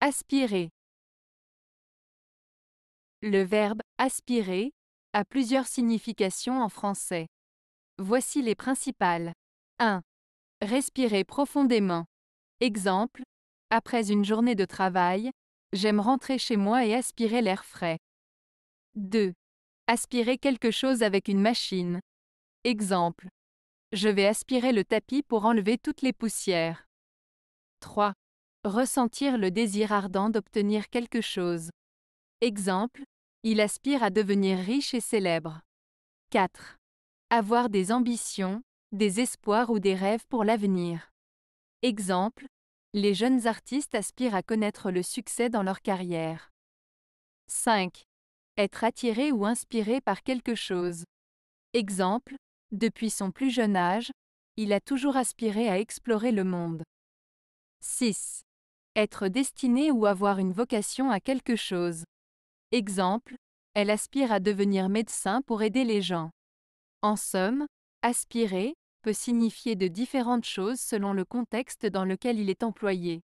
Aspirer. Le verbe aspirer a plusieurs significations en français. Voici les principales. 1. Respirer profondément. Exemple, après une journée de travail, j'aime rentrer chez moi et aspirer l'air frais. 2. Aspirer quelque chose avec une machine. Exemple, je vais aspirer le tapis pour enlever toutes les poussières. 3 ressentir le désir ardent d'obtenir quelque chose. Exemple, il aspire à devenir riche et célèbre. 4. Avoir des ambitions, des espoirs ou des rêves pour l'avenir. Exemple, les jeunes artistes aspirent à connaître le succès dans leur carrière. 5. Être attiré ou inspiré par quelque chose. Exemple, depuis son plus jeune âge, il a toujours aspiré à explorer le monde. 6 être destiné ou avoir une vocation à quelque chose. Exemple, elle aspire à devenir médecin pour aider les gens. En somme, aspirer peut signifier de différentes choses selon le contexte dans lequel il est employé.